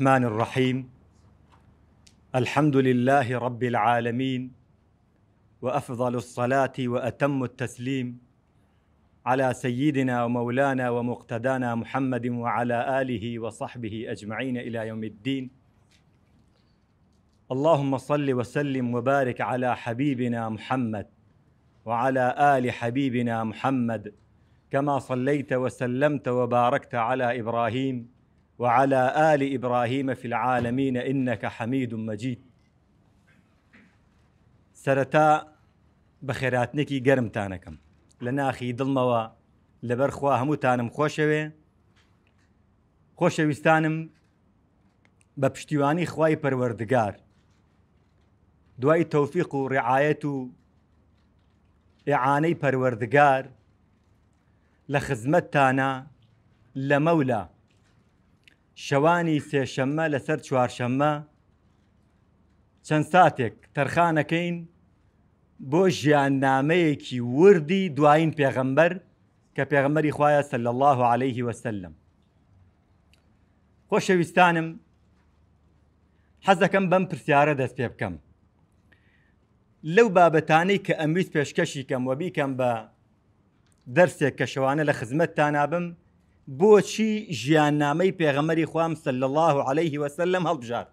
الرحمن الرحيم الحمد لله رب العالمين وافضل الصلاه واتم التسليم على سيدنا ومولانا ومقتدانا محمد وعلى اله وصحبه اجمعين الى يوم الدين اللهم صل وسلم وبارك على حبيبنا محمد وعلى ال حبيبنا محمد كما صليت وسلمت وباركت على ابراهيم وعلى ال ابراهيم في العالمين انك حميد مجيد سرتا بخيرات بخيراتنكي گەرمتانەکەم لە ناخی دڵمەوە لەبەرخوا هەمووتانم خۆشەوێ خۆشەویستانم بە پشتیوانی خوای پەروەردگار دوای توفيق و ڕعاەت و ئعانەی پەروەردگار لە خزمەتتانە لە مەولا شەوانی سێشەممە لەسەر چوارشەممە چەند ساتێک تەرخانەکەین بۆ ژیاننامەیەکی وردی دوایین پێغەمبەر کە پێغمەری خوایە سل الله عليه وسلم خۆشەویستانم حەزەکەم بەم پرسیارە دەست پێ بکەم لەو بابەتانەی کە ئەمویست پێشکەشی کەم وەبیکەم بە دەرسێک کە شەوانە لە خزمەتتان نابم بۆچی ژیاننامەی پێغەمەری خام سل الله عليه وسلم هەڵبژار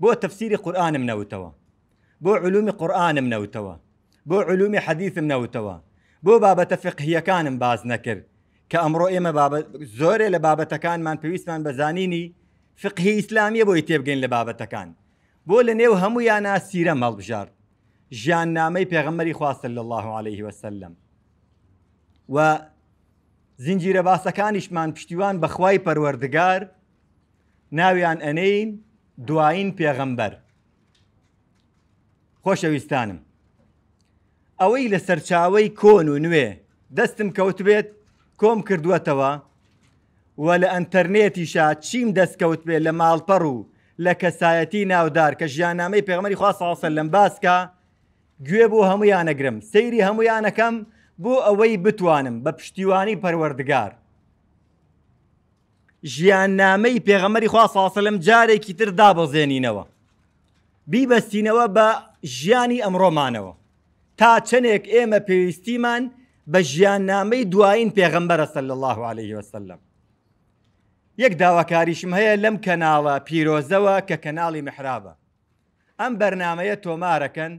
بۆ تەفسیری قورآانم نەوتەوە بۆ علومی قورآانم نەوتەوە بۆ علومی حەدیثم نەوتەوە بۆ بابەتە فقهیەکانم باز نەکرد کە ئەمڕۆ ئێمە زۆرێ لە بابەتەکانمان پێویستمان بەزانینی فقهی ئیسلامیە بۆی تێبگەین لە بابەتەکان بۆ لە نێو هەموو یانا سیرە مەڵبژار ژیان نامەی پێغەمەری خواستل الله عليه وسلم و زیجیرە باسەکانیشمان پشتیوان بەخوای پەروەردگار ناویان ئەنەین دوایین پێغەمبەر خۆشەویستانم ئەوەی لە سەرچاوەی کۆن و نوێ دەستم کەوت بێت کۆم کردووەتەوە وە لە ئەتەرنێتیشا چیم دەستکەوت بێت لە ماڵپەڕ و لە کەسایەتی ناودار کە ژیانامەی پێغمەری خوا ساسە لەم باسکە گوێ بۆ هەمویانەگرم سەیری هەمویانەکەم بۆ ئەوەی بتوانم بە پشتیوانی پەروەردگار. ژیان نامەی پێغەمەری خوا ساسەلم جارێکی تر دابەزێنینەوە. بیبەستینەوە بە ژیانی ئەمڕۆمانەوە. تا چنێک ئێمە پێویستیمان بە ژیان نامەی دوایین پێغمبەرە سل الله عليه وسلم. یەک داواکاریشم هەیە لەم کەناڵە پیرۆزەوە کە کەناڵی محرابە. ئەم بەرنمەیە تۆمارەکەن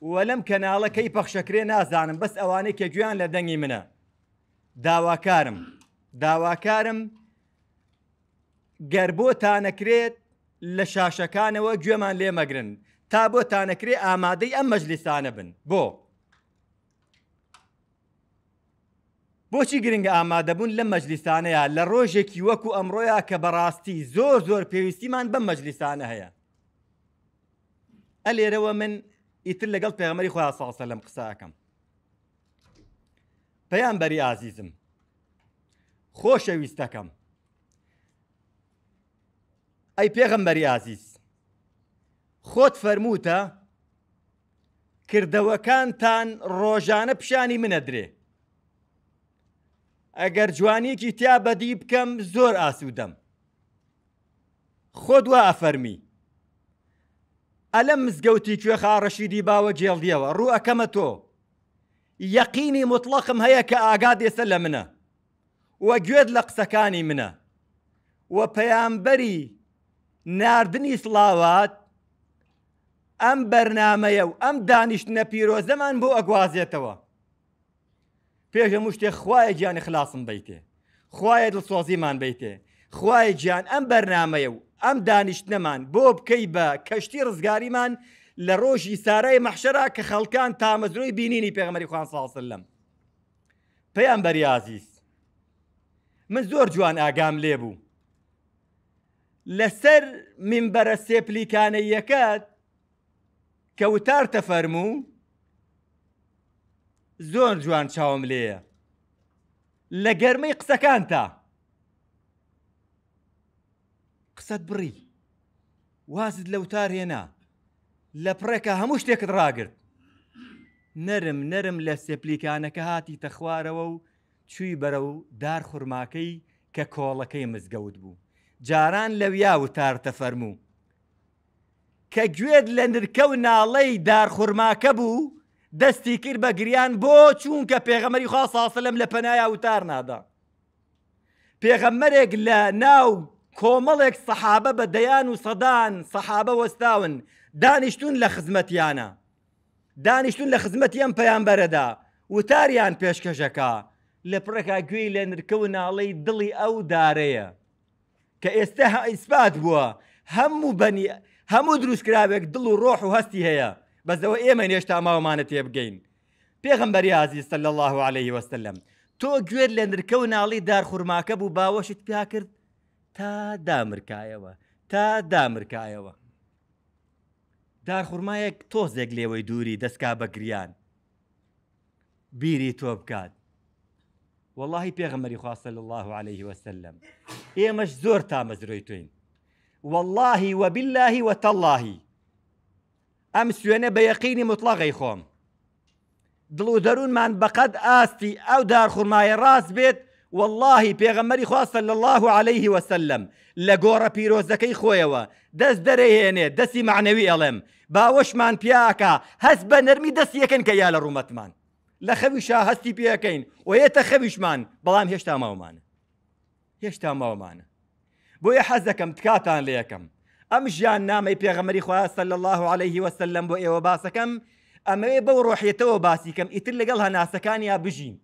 وە لەم کەناڵەکەی پەخشەکرێ نازانم بەس ئەوانەی کە گویان لە دەنگی منە داواکارم داواکارم گەر بۆتانەکرێت لە شاشەکانەوە گوێمان لێمەگرن تا بۆتانەکرێ ئامادەی ئەم مەجلیسانە بن بۆ بۆچی گرنگە ئامادەبوون لە مەجلیسانەیە لە ڕۆژێکی وەکو ئەمڕۆیە کە بەڕاستی زۆر زۆر پێویستیمان بە مەجلیسانە هەیە ئە لێرەوە من ئیتر لەگەڵ پێغمەری خۆیان ساسە لەم قساکەم پەیان بەری ئازیزم خۆشەویستەکەم ئەی پێغم بەری ئازیز خۆت فەرموتە کردەوەکانتان ڕۆژانە پیشانی منە درێ ئەگەر جوانیکی تیا بەدی بکەم زۆر ئاسوودەم خۆ دووە ئەفەرمی ئەلە مزگەوتی کوێخا ڕەشیدی باوە جێڵدیەوە ڕوو ئەەکەمە تۆ یەقینی مطلقم هەیە کە ئاگا دێسە لە منە وە گوێت لە قسەکانی منە وە پەیامبەری نردنی سلااوات ئەم بەرنمەیە و ئەم دانیشتنە پیرۆزەمان بۆ ئەگوازێتەوە پێشە مشتێ خوایە گیانی خلاصم بیتێ خوایە دڵسۆزیمان بیتێ خوای گیان ئەم بەرنمەیە و ئەم دانیشتنەمان بۆ بکەی بە کەشتی ڕزگاریمان لە ڕۆژی سارای مەحشرا کە خەڵکان تامەزرۆی بینینی پێغمەری خوان ساسل لەم پێیان بەریازیست من زۆر جوان ئاگام لێ بوو لەسەر منبەرە سێپلیکانە یەکەت کە وتارتە فەرموو زۆر جوان چاوم لێیە لە گەرمەی قسەکان تا قسەت بڕی وازت لەوتار هێنا لە پڕێکە هەموو شتێکت ڕاگرت نەرم نەرم لە سێپلیکانەکە هاتی تەخوارەوە و چووی بەرە و دار خورماکەی کە کۆڵەکەی مزگەوت بوو جاران لەویا و تارتە فەرموو کە گوێت لە نرکە و ناڵەی دارخورماکە بوو دەستی کرد بە گریان بۆ چونکە پێغەمەری خوا ساسەلم لە پەنایە وتار نادا پێغەمەرێک لە ناو کۆمەڵێک سەحابە بە دەیان و سەدان سەحابە وەستاون دانیشتون لە خزمەتیانە دانیشتون لە خزمەتیان پەیانبەرەدا وتاریان پێشکەشەکە لە پڕێکا گوێی لە نرکەو ناڵەی دڵی ئەو دارەیە کە ئێستا ئیسپات بووە هەموو بەنی هەموو دروستکراوێک دڵ و ڕۆح و هەستی هەیە بەسەوە ئێمە نێشتا ماوەمانە تێ بگەین پێغمبەری عزیز سەل الله عليه وسلم تۆ گوێر لە نرکە و ناڵی دارخورماکە بوو باوەشت پیا کرد تا دامرکایەوە تا دامرکایەوە دارخورمایەک تۆزێک لێوەی دووری دەستکا بە گریان بیری تۆ بکات واللهی پێغمەری خواستە لە الله عليه وسلم ئێمەش زۆر تامەزرۆی توین واللهی وەبیلهی وتەلهی ئەم سوێنە بە یەقینی مطلەغی خۆم دڵ و دەروونمان بەقەت ئاستی ئەو دارخورمایە ڕاست بێت واللهی پێغەمەری خواستە لە الله عليه وسلم لە گۆڕە پیرۆزەکەی خۆیەوە دەست دەرەهێنێ دەستی معنەوی ئەڵێم باوەشمان پیاکە هەست بە نەرمی دەستیەکەن کە یا لە ڕوومەتمان لە خەویشا هەستی پێەکەین و یێتە خەویشمان بەڵام هێشتا ماومانە هێشتا ماومانە بۆیە حەزەکەم تکاتان لە یەکەم ئەم ژیان نامی پێغەمەری خواستە لە الله عليه وسلم بۆ ئێوە باسەکەم ئەمەوێ بەو ڕۆحێتەوە باسیکەم ئیتر لەگەڵ هەناسەکان یا بژین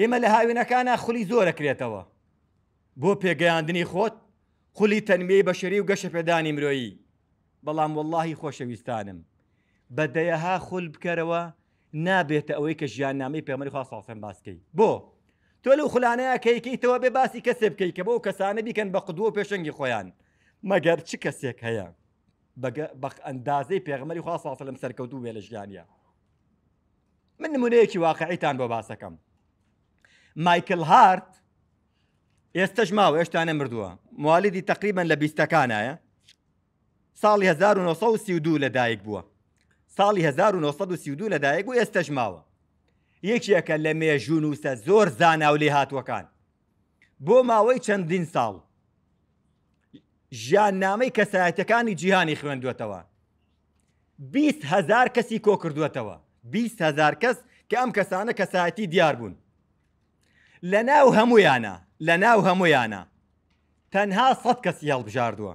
ئێمە لە هاوینەکانە خولی زۆرەکرێتەوە بۆ پێگەیاندنی خۆت خولی تەنمەی بەشری و گەشە پێدانی مرۆیی بەڵام واللهی خۆشەویستانم بەدەیەها خول بکەرەوە نابێتە ئەوەی کە ژیاننامەی پێمەری خواسەم باسکەی بۆ تۆ لەو خولانەیە کەیکەیتەوە بێ باسی کەسێ بکەیت کە بۆ کەسانە بیکەن بە قدووە پێشەنگی خۆیان مەگەر چ کەسێک هەیە بەخ ئەندازەی پێغمەری خواسەڵم سەرکەوتو وێ لە ژیانە من نمونەیەکی واقعیتان بۆ باسەکەم مایکل هارت ئێستش ماوە ئێشتانە مردووە موالیدی تقریبن لە بیستەکانایە ساڵی 1932 لەدایک بووە ساڵی 1932 لەدایک و ئێستش ماوە یەکیەکە لە مێژون وسە زۆر زاناولی هاتووەکان بۆ ماوەی چەندین ساڵ ژیاننامەی کەسایەتەکانی جیهانی خوێندوێتەوە هزار کەسی کۆ کردوێتەوە هزار کەس کە ئەم کەسانە کەسایەتی دیار بوون لە ناو هەمویانە لە ناو هەمویانە تەنها سەد کەسی هەڵبژاردووە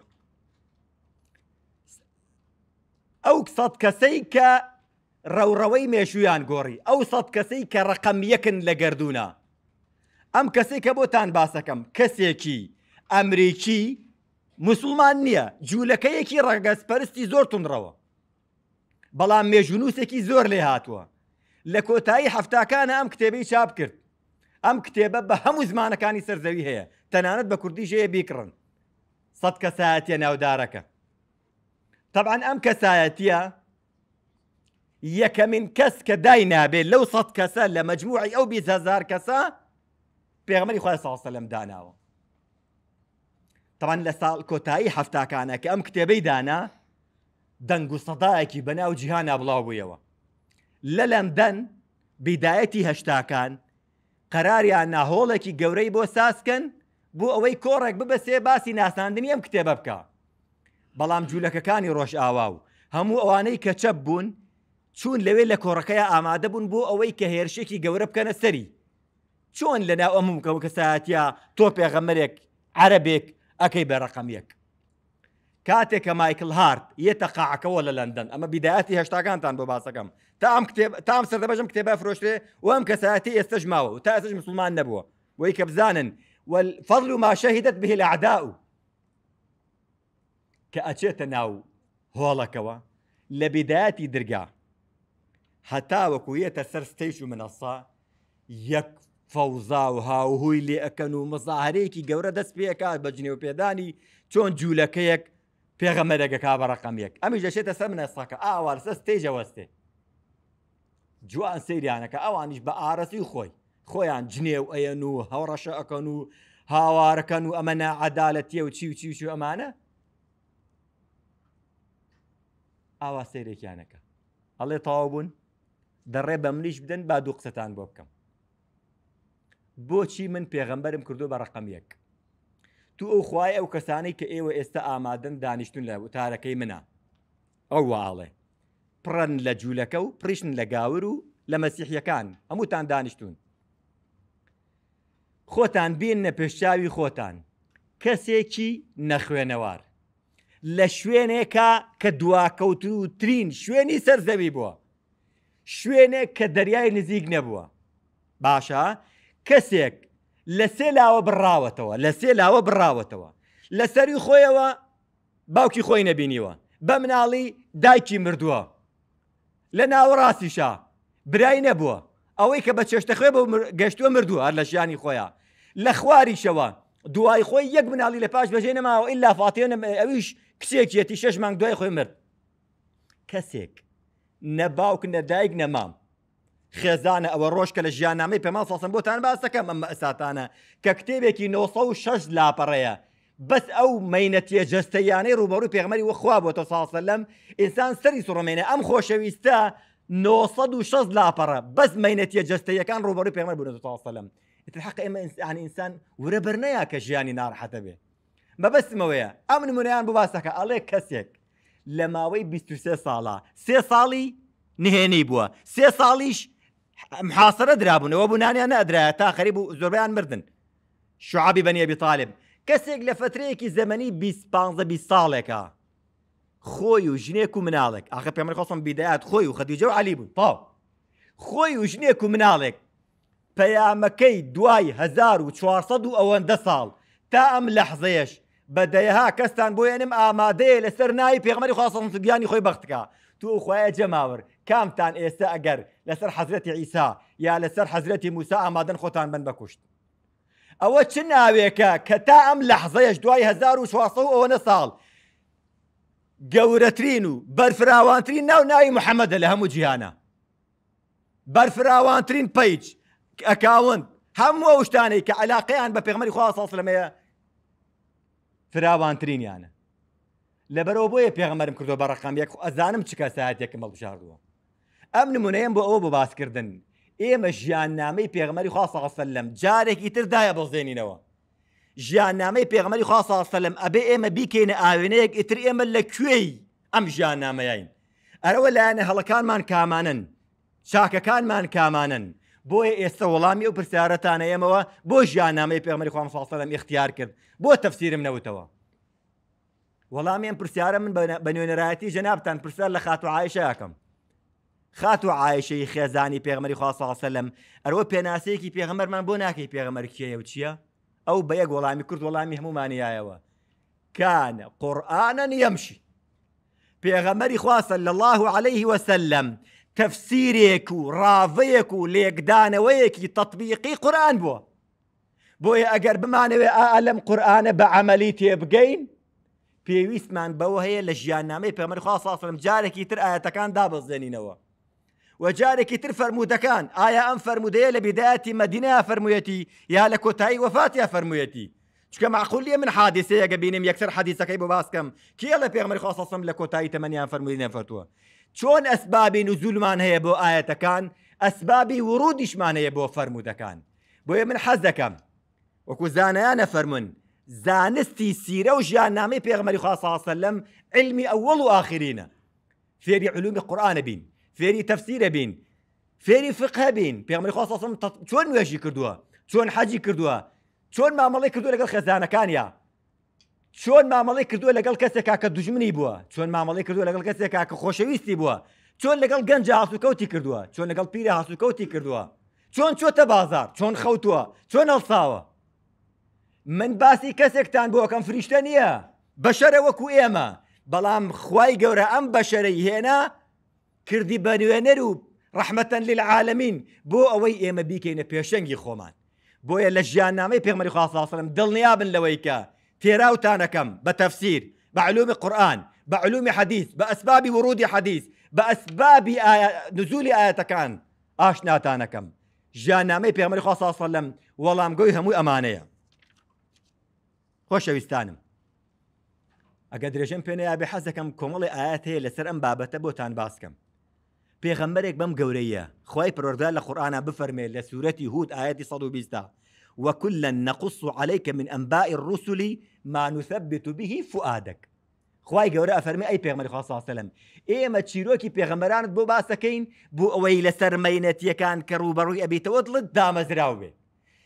ئەو سەد کەسەی کە ڕەوڕەوەی مێشویان گۆڕی ئەو سەد کەسەی کە ڕقم یەکن لە گردونە ئەم کەسێک کە بۆتان باسەکەم کەسێکی ئەمریکی مسلمان نییە جوولەکەیەکی ڕەگەزپەرستی زۆر تونڕەوە بەڵام مێژونوسێکی زۆر لێ هاتووە لە کۆتایی هەفتاکانە ئەم کتێبەی چاپ کرد ام كتابه بهمو زمانه كاني سر زوي هي تناند بكردي جي بيكرن صد كسات يا دارك طبعا ام كسات يا يك من كس كداينا بين لو صد كسا مجموعي او بزازار كسا بيغمري خويا صلى الله عليه وسلم داناو طبعا لسال كوتاي حفتا كان ام كتابي دانا دنقو صدايكي بناو جهانا بلاو بيوا للندن بدايتي هشتا قەراریان ناهۆڵێکی گەورەی بۆ ساسکەن بۆ ئەوەی کۆڕێک ببەسێ باسی ناساندنی ئەم کتێبە بکە بەڵام جوولەکەەکانی ڕۆژ ئاوا و هەموو ئەوانەی کە چەپ بوون چون لەوێ لە کۆڕەکەی ئامادە بوون بۆ ئەوەی کە هێرشێکی گەورە بکەنە سەری چۆن لەناو ئەموم کەەوە کەساتیا تۆ پێغەمەرێک عربێک ئەەکەی بەرەقەمیەک کاتێک کە مایکل هارت یەتە قاعەکەەوە لە لەندەن ئەمە بیداەتی هێشتاکانتان بۆ باسەکەم تام كتاب تام سەر بەژم کتێبە فرۆشتێ وەم کەساتی ئێستەش ماوە و تا ئێستش مسلمان نبوه وی والفضل ما شهدت به الأعداء کە ئەچێتە ناو هۆڵەکەوە لە بداەتی حتى وكوية سر سەر ستەیش و منەسا یەک فەوزا و هاوهوی لێ ئەەکەن جورا دس بيا دەست بجني وبيداني جنێو پێدانی چۆن جوولەکەیەک پێغەمەرەگەکە بە ڕقم امي ئەمی دەشێتە سەر منەساکە ئاوار آه، سە ستێجەوەستێ جوان سریانەکە ئەوانیش بە ئارەسی خۆی خۆیان جنێو ئەەن و هەوڕەشە ئەەکەن و هاوارەکەن و ئەمە نعادالەتیە و چی و چی و ئەمانە ئاوا سیرێکیانەکە ئەڵێ تاوا بوون دەڕێ بە منیش بدەن با دوو قسەتان بۆ بکەم بۆچی من پێغەمبەرم کردو بە ڕقم یەک تو ئەو خوای ئەو کەسانی کە ئێوە ئێستا ئامادەن دانیشتون لە وتارەکەی منە ئەو واڵێ پڕەن لە جوولەکە و پریشن لە گاور و لە مەسیحیەکان هەمووتان دانیشتون خۆتان بینە پێشچاوی خۆتان کەسێکی نەخوێنەوار لە شوێنێکە کە دواکەوت و ترین شوێنی سەرزەوی بووە شوێنێک کە دەریای نزیک نەبووە باشە کەسێک لە سێ لاوە بڕاوەتەوە لە سێ لاوە بڕاوەتەوە لەسەری خۆیەوە باوکی خۆی نەبینیوە بە مناڵی دایکی مردووە لە ناوەڕاستیشا برای نەبووە ئەوەی کە بە چێشتەخێ بە گەشتووە مردووە هەر لە ژیانی خۆیان لە خواری شەوە دوای خۆی یەک مناڵی لە پاش بەژێ نەماوە ئللا فاتێنە ئەویش کسێکیەتی شش مانگ دوای خۆی مرد کەسێک نەباوک نەدایک نەمام خێزانە ئەوە ڕۆژ کە لە ژیانامەی پێمان ساسم بۆتان باس دەکەم ئەمە ئەساتانە کە کتێبێکی 960 لاپەڕەیە بەس ئەو مینەتیە جستەیانەی ڕوبەڕوو پێغمەری وەخوا بۆ تۆ ساسە لەم ئینسان سەری سوڕمێنە ئەم خۆشەویستە 960 لاپەڕە بەس مینەتیە جستەیەکان ڕوبەڕوو پێمە بوون ساسەلم حق ئێمە ئیسان ئینسان ورە بەرنەیە کە ژیانی ناڕحەتە بێ بەبستمەوەیە ئەم نمونیان بباسەکە ئەڵێ کەسێک لە ماوەی 23 ساڵە سێ ساڵی نهێنی بووە سێ ساڵیش محاسرە درابوونەوە بوونانیان نەدرایە تا خەریب و زۆربیان مردن شعبی بەنیە بتالب کەسێک لە فترەیەکی زەمەنی 25 ساڵێکە خۆی و ژنێک و مناڵێک ئاخ پێمە خۆسم بیدایات خۆی و خەدیجە و علی بوو پاو خۆی و ژنێک و مناڵێک پەیامەکەی دوای 1400 و ئەوەندە ساڵ تا ئەم لەحزەیەش بەدەیەها کەستان بۆێنم ئامادەیە لەسەر ناوی پێغمەری خواستڵ بیانی خۆی بەختکە تو خوایە جەماور کامتان ئێستا ئەگەر لەسەر حەزرەتی عیسا یا لەسەر حەزرەتی موسا ئامادەن خۆتان بن بەکوشت ئەوە چ ناوێکە کە تا ئەم لەحزەیەش دوای 1940 ئەوەنە ساڵ گەورەترین و بەرفراوانترین ناو ناوی محەممەدە لە هەموو جیهانە بەرفراوانترین پیچ ئەکاون هەموو شتانەی کە علاقیان بە پێغمەری خوا ساسلمەیە فراوانترینیانە لەبەرەوە بۆیە پێغمەرم کردو بە ڕقام یەک ئەزانم چ کە ساعت یەکەم بەڵبشاردووە ئەم نمونەیەم بۆ ئەوە بۆ باسکردن ئێمە ژیاننامەی پێغمەری خواسەسە لەم جارێکی تردایە بەزێنینەوە ژیاننامەی پێغمەری خواسەسە لەم ئەبێ ئێمە بیکەینە ئاوێنەیەک ئیتر ئێمە لە کوێی ئەم ژیاننامەیەین ئەرەوە لایەنە هەڵەکانمان کامانن چاکەکانمان کامانن بۆیە ئێستا وەڵامی و پرسیارەتانە ئێمەوە بۆ ژیاننامەی پێغمەری خوام ساسەلم اختیار کرد بۆ تەفسیرم نەوتەوە وەڵامیان پرسیارە من بە نوێنەرایەتی ژەنابان پرسیار لە خاتو عیشەکەم خاتو عائشه خزاني پیغمبر خدا صلى الله عليه وسلم سلم ارو پناسی کی پیغمبر من بونه کی پیغمبر کی اوچیا او بیگ ولامی کرد ولامی همو معنی یاوا کان قرانا یمشی پیغمبر خدا صلی الله عليه وسلم سلم تفسیریک ليك راویک و لیکدان قران بو بو اگر بمعنى اعلم قران بعمليتي عملیتی بگین پیویست من بو هي لجیانامه پیغمبر خدا صلى الله عليه وسلم جاري جاره کی تر آیه تکان دابز زنی نوا وەجارێکی تر فرەرمودەکان ئایا ئەم فرەرمودەیە لە بداەتی مەدینا فرەرموویەتی یا لە کۆتایی وەفاتیا فرەرموویەتی چکە معقولیە من حادیسەیە گە بینم یەکسەر حەدیسەکەی بۆ باسکەم کیە لە پێغمەری خۆسەسم لە کۆتایی تەمەنیان فرەرمودی نەفرتووە چۆن ئەسبابی نزولمان هەیە بۆ ئاەتەکان ئەسبابی ورودیشمان هەیە بۆ فرەرمودەکان بۆیە من حەز دەکەم وەکو زانایانە فەرمونن زانستی سیرە و ژیاننامەی پێغمەری خوا ساسە لەم علمی ئەوڵ و آخرینە فێری علومی قورآانە بین فێری تەفسیرە بین فێری فقه بین پێمەی خواستم چۆن وێژی کردووە چۆن حەجی کردووە چۆن مامەڵی کردو لەگەڵ خێزانەکانە چۆن مامەڵی کردووە لەگەڵ کەسێکا کە دژمنی بووە چۆن مامەڵی کردووە لەگەڵ کەسێکا کە خۆشەویستی بووە چۆن لەگەڵ گەنج هاسوکەوتی کردووە چۆن لەگەڵ پیری هاسوکەوتی کردووە چۆن چۆتە بازار چۆن خەوتووە چۆن هەڵساوە من باسی کەسێکتان بۆکەم فریشتە نییە بەشەرە وەکو ئێمە بەڵام خی گەورە ئەم بەشەرەی هێنا كردي بانو نروب رحمة للعالمين بو اوي ايما بيكي نبيشنجي خومان بو يلا جانا مي بيغمري خواه صلى الله عليه وسلم دل نيابا لويكا تيراو كم بتفسير بعلوم القرآن بعلوم حديث بأسباب ورود حديث بأسباب آية نزول آية كان آشنا تانكم جانا مي بيغمري خواه صلى الله عليه وسلم والله مقوي همو أمانيا خوش ويستانم أقدر جنبنا يا بحزكم كمالي آياتي لسر أم بابا تبوتان باسكم پیغمبرك بم گوريه خوي پروردگار له قران بفرمي له سورتي هود ايات 120 وكلا نقص عليك من انباء الرسل ما نثبت به فؤادك خوي گوري افرمي اي پیغمبر خاصة سلام اي ما تشيروكي پیغمبران بو باسكين بو ويل سرمينت يكان كروبري ابي تودلد دامزراوي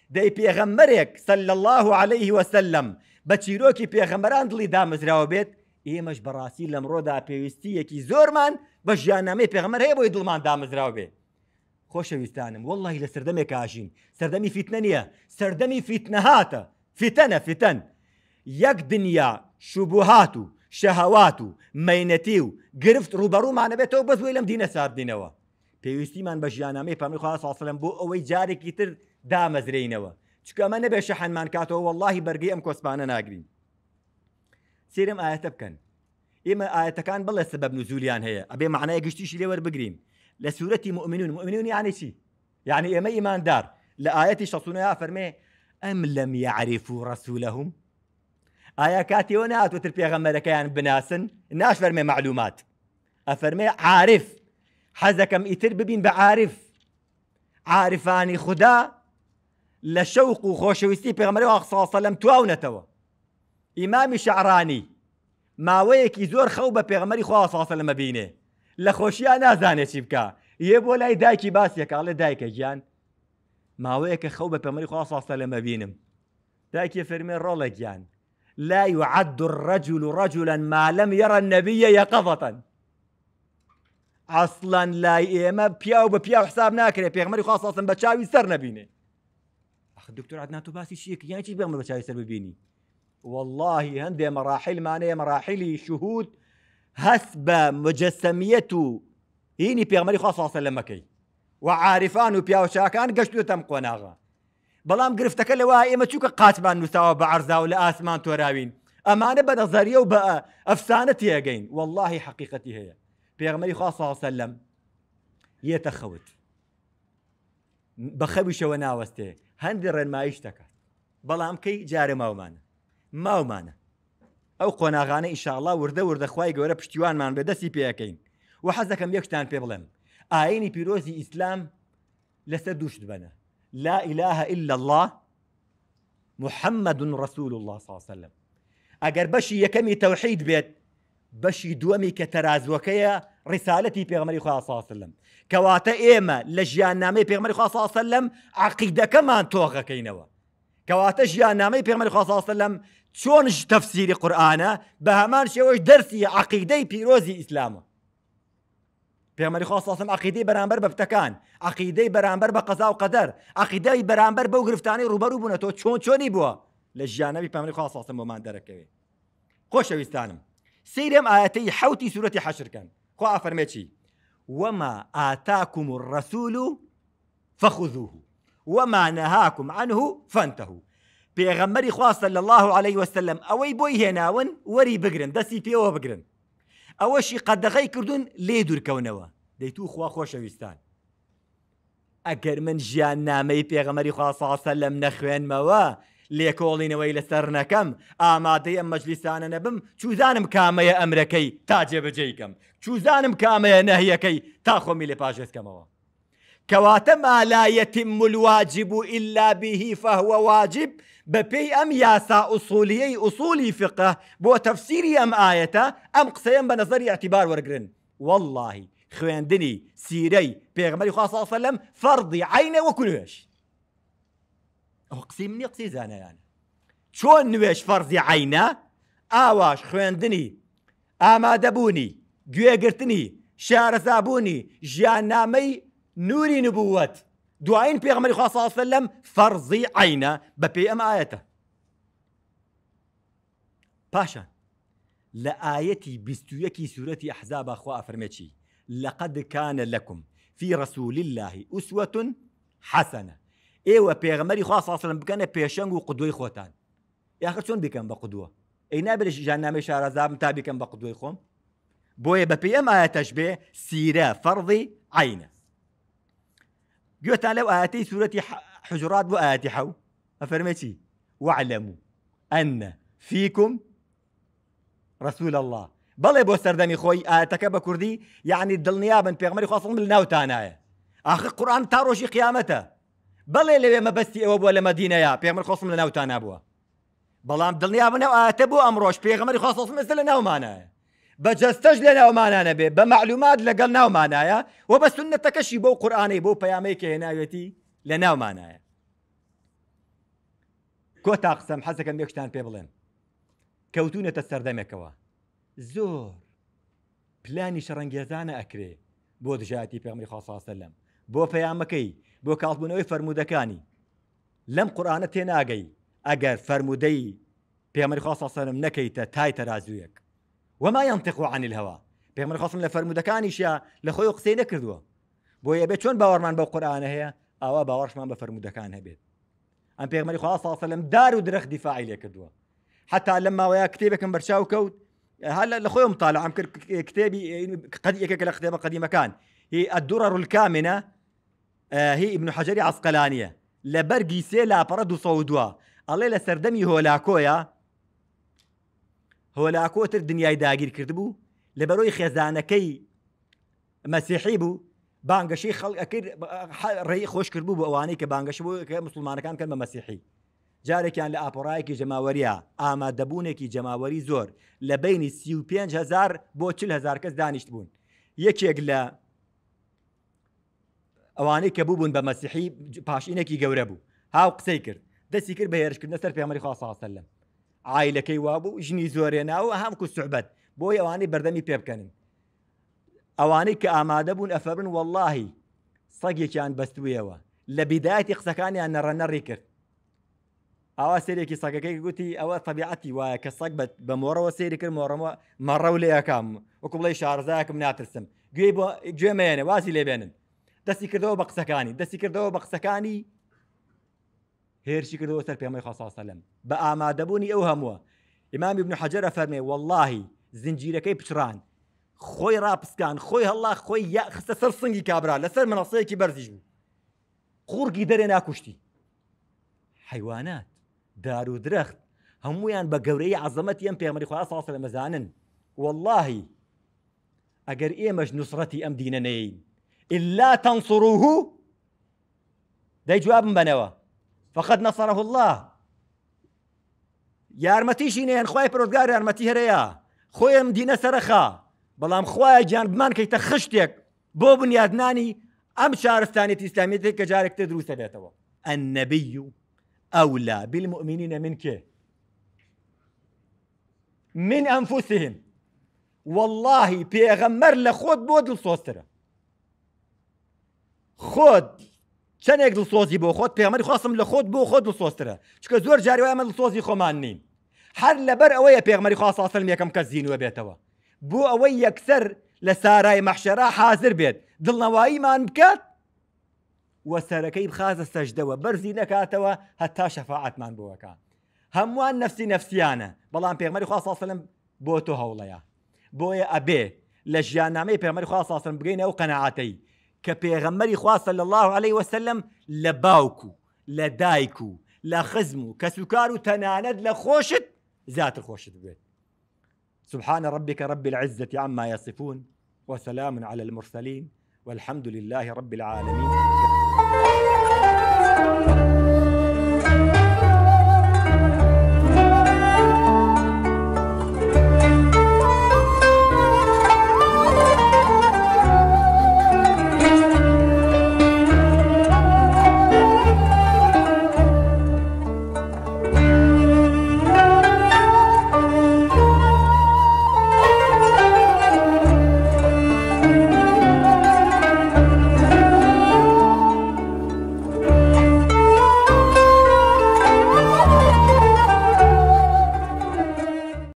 دي پیغمبرك صلى الله عليه وسلم بتشيروكي پیغمبران دلي دامزراوي بيت اي مش براسي لمرودا بيوستي يكي زورمان بە ژیانامەی پێغمەر هەیە بۆی دڵمان دامزرااو بێ خۆشەویستانم وڵی لە سەردەمێک ئاژین سەردەمی فیتنە نییە سەردەمی فیتنە هاتە فیتەنە فیتەن یەک دنیا شوبهات و شەهاوات و مینەتی و گرفت ڕوبەڕوومانە بێتەوە بەزوی لەم دینە ساردینەوە پێویستیمان بە ژیانامەی پامیخوا ساسەلم بۆ ئەوەی جارێکی تر دامەزرینەوە چکەمە نەبێ شەحنمان کاتەوە واللهی بەرگی ئەم کۆسپانە ناگرین سێرم ئاەتە بکەن آية كان بالله سبب نزولیان هي أبي معناه گشتیشی لێوە بگرین بقرين لسورة مؤمنون مؤمنون يعني يعني إما إيمان دار ئیماندار لە يا شەسونەیە أم لم يعرفوا رسولهم آية كاتي ونات کاتیەوە ناتوەتر يعني بناسن ناش فرمي معلومات عارف حزكم إتر ببين بعارف عارفاني عاعرف لشوق وخوش لە شەوق و خۆشەویستی الله خساسە لەم توا إمامي شعراني ماوەیەکی زۆر خەو بە پێغمەری خوا ساسە لەمە بینێ لە خۆشییان نازانێت چی بکە یە بۆ لای دایکی باسیەکە لە دایکە گیان ماوەیەکە خەو بە پەمەری خوا ساسە لەمە بینم دایکی فەرمێ ڕۆڵە گیان لا يعد الرجل رجلا ما لم يرى النبي يقظة ئەسڵەن لای ئێمە پیا و بە پیا حساب ناکرێت پێغمەری خواستن بە چاوی سەر نبینێ ئەخ دکتۆر عادنا تو باسی شیەک یاکی بێمە بە چاوی سەر ببینی واللهی هەندێ مەراحلمانەیە مەراحلی شوهود هەست بە مجەسەمیەت و هینی پێغمەری خواسە لە مەکەی و عاعرفان و پیاوچاکان گەشتوتەم قۆناغا بەڵام گرفتەکە لەوە ئێمە چووکە قاتمان نووساوە بە عرزا و لە ئاسمان تۆراوین ئەمانە بە دەزەریە و بە ئەفسانە تێگەین واللهی حقیقەتی هەیە پێغمەری خواسە لەم یەتە خەوت بە خەویشەوە ناوەستێ هەندی ڕێنمایش دەکات بەڵام کەی جارە ماومانە ماومانە ئەو قۆناغانە ئیشاءڵا وردە وردەخوای گەورە پشتیوانمان بە دەستی پێەکەین و حەز دەکەم یەکشتان پێ بڵێم ئاینی پیرۆزی ئیسلام لەسەر دووشت بنە لا إله إلا الله محمد رسول الله صلى الله عليه وسلم ئەگەر بەشی یەکەمی تەوحید بێت بەشی دووەمی کە تەرازوەکەیە ڕیسالەتی پێغمەری خواساسلم کەواتە ئێمە لە ژیاننامەی پێغمەری خواساسلم عقیدەکەمان تۆغەکەینەوە کەواتە ژیاننامەی پێغمەری خواساسلم چۆنش تەفسیری قورآانە بە هەمان شێوەش دەرسی عقیدەی پیرۆزی ئیسلامە پێمەری خۆسەم عقیدەی بەرامبەر بە پتەکان عقیدەی بەرامبەر بە قەزا و قەدەر عقیدای بەرامبەر بەو گرفتانی ڕوبەرو بوون تۆ چۆن چۆنی بووە لە ژیانەوی پەمەری خۆسەم بۆمان دەرەکەوێ خۆشەویستانم سیرم ئاەتی حوتی سوورەتی حەشرکەن خۆ ئافەرمێکی وما آتاكم الرسول فخذوه وما نهاكم عنه فانتهوا پێغەمبەری خواستە لە الله عليه وسلم ئەوەی بۆی هێناون وەری بگرن دەستی پێوە بگرن ئەوەشی قەدەغی کردوون لێ دوورکەونەوە دەیت و خوا خۆشەویستان ئەگەر من ژیان نامەی پێغەمەری خواسەسە لەم نەخوێنمەوە لێکۆڵینەوەی لەسەر نەکەم ئامادەی ئەم مەجلیسانە نەبم چوزانم کامەیە ئەمرەکەی تا جێبەجێیکەم چوزانم کامەیە نەهیەکەی تا خۆمی لێ پاژێتکەمەوە کەواتە ما لا يتم الواجب إلا به فهو واجب بە پێی ئەم یاسا ئوسولیەی ئوسولی فقه بۆ تەفسیری ئەم ئاەتە ئەم قسەیان بە نظری اعتیبار وەرگن واللهی خوێندنی سیرەی پێغمەری خواصاصە لەم فەرضی عینە وەکو نوێش ئەو قسی منی قسی زانیان چۆن نوێش فەرزی عینە ئاواش خوێندنی ئامادەبوونی گوێگرتنی شارەزابوونی ژیان نامەی نوری نبووەت دعاين بيغمري خلاص صلى الله عليه وسلم فرضي عينا ببي ام آيته باشا لآيتي بستويكي سورة أحزاب أخوة أفرميتشي لقد كان لكم في رسول الله أسوة حسنة إيوة بيغمري خلاص صلى الله عليه وسلم بكان بيشنغ وقدوي خوتان يا أخي شون بكم بقدوة اي نابل جانا مش رزاب متابي كم بقدوي خوم بوي ببي ام آيته شبه سيرة فرضي عينه قلت لو آتي سورة حجرات وآتي حو أفرمتي واعلموا أن فيكم رسول الله بل يا بوستر دمي خوي آتك آه، بكردي يعني دلنيابا بن بيغمري خاصة من الناو تانايا آخر قرآن تاروشي قيامته بل يا ما بستي أبو ولا مدينة يا بيغمري خاصة من الناو تانا أبوه بل عم دلنيا بن آتبو أمروش بيغمري خاصة من الناو مانايا بە جەستەش لە ناومانانە بێ بە معلومات لەگەڵ ناومانایە و بە سونەتەکەشی بۆ قورآانەی بۆ پەیامەی کە هێناوێتی لە ناومانایە کۆ تا قسەم حەزەکەم یەکشتان پێ بڵێن کەوتونەتە سەردەمێکەوە زۆر پلانی شەڕەنگێزانە ئەکرێ بۆ دژاتی پێمەی خاصاسە لەم بۆ پەیامەکەی بۆ کاڵبوونەوەی فرەرمودەکانی لەم قورآانە تێناگەی ئەگەر فرەرمودەی پێمەری خاصاسەرم نەکەیتە تای تەرازویەک وما ينطق عن الهوى بيغمر خصم لفرمو دكان إشياء لخيوق سينة كردوا بو يا بيت شون باور بالقرآن هي أو باورش من بفرمو دكان هي بيت أم بيغمر خلاص صلى الله عليه وسلم دارو درخ دفاعي لك كردوا حتى لما ويا كتابك من برشاو كود هلا لخوي مطالع عم كتابي قد كتابة قديمة كان هي الدرر الكامنة آه، هي ابن حجري عسقلانية لبرجي سيلا بردو صودوا الله لا سردمي هو لاكويا هۆلاکۆتر دنیای داگیر کرد بوو لە بەرۆی خێزانەکەی مەسیحی بوو بانگەشی ڕێی خۆش کرد بوو ئەوانەی کە بانگەش بوو کە مسلمانەکان کە بە مەسیحی جارێکیان لە ئاپۆڕایەکی جەماوەریە ئامادەبوونێکی جەماوەری زۆر لە بینی سی5هزار بۆ چهزار کەس دانیشت بوون یەکێک لە ئەوانەی کە بووبوون بە مەسیحی پاشینێکی گەورە بوو هاو قسەی کرد دەستی کرد بە هێرشکردن سەر پێمەری خوا ساسە لەم عیلەکەی وابوو ژنی زۆرێناوە هەمکو سوحبەت بۆی ئەوانەی بەردەمی پێ بکەن ئەوانەی کە ئامادە بوون ئەفەبن واللهی سەگێکیان بەستویەوە لە بیدایەتی قسەکانیان نەڕەنەڕی کرد ئاوا سێرێکی سەگەکەی گوتی ئەوە تەبیعەتی وایە کە سەگ بە مۆڕەوە سێری کرد مۆڕەوە مەڕە و لەکەم وەکو بڵی شارزایکم ناترسم گوێ بۆ گوێمێنێ واسی لێبێنن دەستی کردەوە بە قسەکانی دەستی کردەوە بە قسەکانی هێرشی کردەوە سەر پێمەی خساسەلم بە ئامادەبوونی ئەو هەمووە ئمامی بن حەجرە فەرمێ واللهی زنجیرەکەی پچران خۆی راپسکان خۆی هەڵا خۆی یا خستە سەر سنگی کابرا لەسەر منەسەیەکی بەرزیش بوو قوڕگی دەرێ ناکوشتی حیوانات دار و درەخت هەمویان بە گەورەی عزمەت ئەم پێمەری صلى الله عليه وسلم واللهی ئەگەر ئێمەش نوسرەتی نصرتي ام نەین إلا تنصروه ده جواب بنەوە فقد نصره الله یارمەتیشی نێن خی پرۆزگار یارمەتی هەرەیە خۆیم دینە سەرخا بەڵام خوای گیان بمان کەیتە خشتێک بۆ بنیادنانی ئەم شارستانێت ئیسلامێتێک کە جارێکتە دروستە بێتەوە ئەن نەبی و ئەولا بالمؤمنینە من کێ من ئەمفوسهم واللهی پێغەممەر لە خۆت بۆ دڵ سۆسترە خۆت چەندێک دڵسۆزی بۆ خۆت پێمەری خواستم لە خۆت بۆ خۆت دڵسۆسترە چکە زۆر جاری ئەمە دڵسۆزی خۆمان نین هەر لەبەر ئەوەیە پێغمەری خواستاسەلم یەکەم کەس زیینوە بێتەوە بۆ ئەوەی یەکسەر لە سارای مەحشەرا حاضر بێت دڵنەواییمان بکات وەسەرەکەی بخازە سەجدەوە بەرزی نەکاتەوە هەتا شەفاعتمان بۆەکە هەمووان نفسی نفسیانە بەڵام پێغمەری خواسەلم بۆ تۆ هەوڵەیە بۆیە ئەبێ لە ژیانامەی پێمەری خواسەن بگەینەوە قەنەعاتەی كبيغمري خواه صلى الله عليه وسلم لباوكو لدايكو لخزمو كسكارو تناند لخوشت ذات خوشت بيت سبحان ربك رب العزة عما يصفون وسلام على المرسلين والحمد لله رب العالمين